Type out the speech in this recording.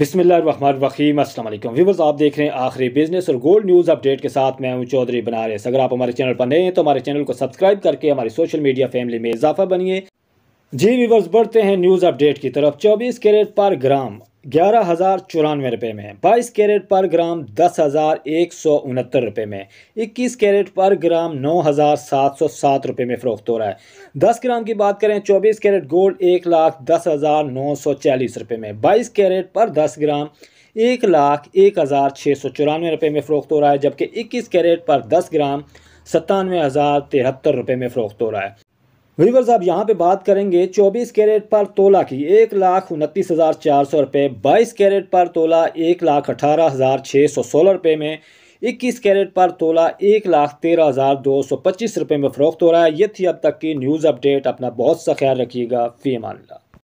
अस्सलाम वालेकुम व्यूवर्स आप देख रहे हैं आखिरी बिजनेस और गोल्ड न्यूज़ अपडेट के साथ मैं हूं चौधरी बनारस अगर आप हमारे चैनल पर नए हैं तो हमारे चैनल को सब्सक्राइब करके हमारी सोशल मीडिया फैमिली में इजाफा बनिए जी व्यूवर्स बढ़ते हैं न्यूज़ अपडेट की तरफ 24 कैरेट पर ग्राम ग्यारह हज़ार चौरानवे रुपये में बाईस कैरेट पर ग्राम दस हज़ार एक सौ उनहत्तर रुपये में इक्कीस कैरेट पर ग्राम नौ हज़ार सात सौ सात रुपये में फ़रोख्त हो रहा है दस ग्राम की बात करें चौबीस कैरेट गोल्ड एक लाख दस हज़ार नौ सौ चालीस रुपये में बाईस कैरेट पर दस ग्राम एक लाख एक हज़ार छः सौ चौरानवे रुपये में फ़रोख्त हो रहा है जबकि इक्कीस कैरेट पर दस ग्राम सत्तानवे हज़ार तिहत्तर रुपये में फ़रोख्त हो रहा है वीवर्स आप यहाँ पे बात करेंगे 24 कैरेट पर तोला की एक लाख उनतीस हज़ार चार सौ रुपये बाईस कैरेट पर तोला एक लाख अठारह हज़ार छः सौ सोलह रुपये में इक्कीस कैरेट पर तोला एक लाख तेरह हज़ार दो सौ पच्चीस रुपये में फ़रोख्त हो रहा है ये थी अब तक की न्यूज़ अपडेट अपना बहुत सा ख्याल रखिएगा फ़ी मान